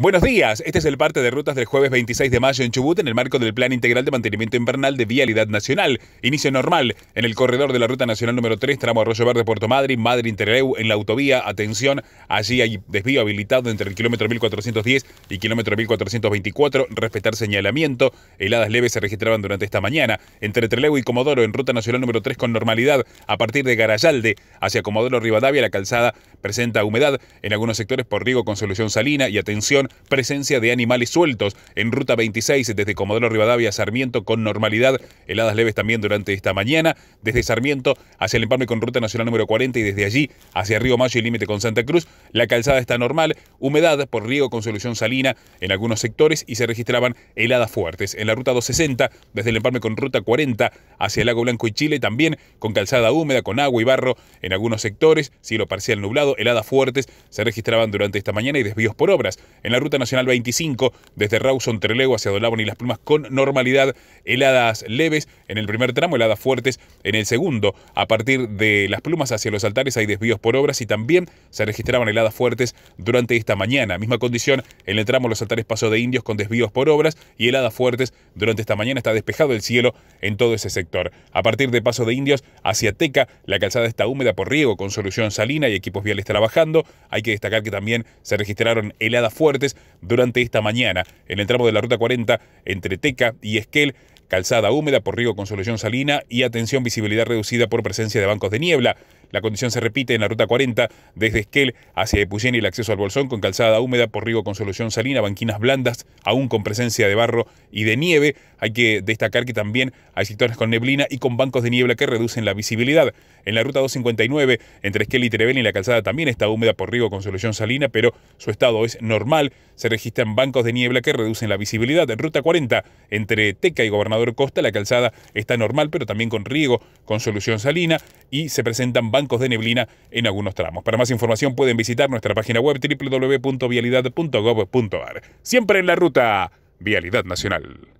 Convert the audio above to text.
Buenos días, este es el parte de rutas del jueves 26 de mayo en Chubut en el marco del Plan Integral de Mantenimiento Invernal de Vialidad Nacional. Inicio normal en el corredor de la Ruta Nacional número 3, tramo Arroyo Verde Puerto Madrid, Madrid Interreu, en la autovía. Atención, allí hay desvío habilitado entre el kilómetro 1410 y kilómetro 1424. Respetar señalamiento. Heladas leves se registraban durante esta mañana. Entre Trelew y Comodoro en Ruta Nacional número 3 con normalidad a partir de Garayalde hacia Comodoro Rivadavia, la calzada Presenta humedad en algunos sectores por riego con solución salina y atención, presencia de animales sueltos en ruta 26 desde Comodoro Rivadavia a Sarmiento con normalidad, heladas leves también durante esta mañana, desde Sarmiento hacia el empalme con ruta nacional número 40 y desde allí hacia Río Mayo y límite con Santa Cruz. La calzada está normal, humedad por riego con solución salina en algunos sectores y se registraban heladas fuertes. En la ruta 260 desde el empalme con ruta 40 hacia Lago Blanco y Chile también con calzada húmeda, con agua y barro en algunos sectores, cielo parcial nublado heladas fuertes se registraban durante esta mañana y desvíos por obras. En la Ruta Nacional 25, desde Rawson, Trelego hacia Dolabón y Las Plumas, con normalidad, heladas leves en el primer tramo, heladas fuertes en el segundo. A partir de Las Plumas hacia los altares hay desvíos por obras y también se registraban heladas fuertes durante esta mañana. Misma condición en el tramo Los Altares Paso de Indios con desvíos por obras y heladas fuertes durante esta mañana. Está despejado el cielo en todo ese sector. A partir de Paso de Indios hacia Teca, la calzada está húmeda por riego con solución salina y equipos viales estará bajando. Hay que destacar que también se registraron heladas fuertes durante esta mañana en el tramo de la Ruta 40 entre Teca y Esquel. Calzada húmeda por Río solución Salina y atención visibilidad reducida por presencia de bancos de niebla. La condición se repite en la ruta 40 desde Esquel hacia Epuyén y el acceso al Bolsón con calzada húmeda por riego con solución salina, banquinas blandas, aún con presencia de barro y de nieve. Hay que destacar que también hay sectores con neblina y con bancos de niebla que reducen la visibilidad. En la ruta 259 entre Esquel y Trevelin la calzada también está húmeda por riego con solución salina, pero su estado es normal. Se registran bancos de niebla que reducen la visibilidad. En ruta 40 entre Teca y Gobernador Costa la calzada está normal, pero también con riego con solución salina y se presentan bancos bancos de neblina en algunos tramos. Para más información pueden visitar nuestra página web www.vialidad.gov.ar. Siempre en la ruta, Vialidad Nacional.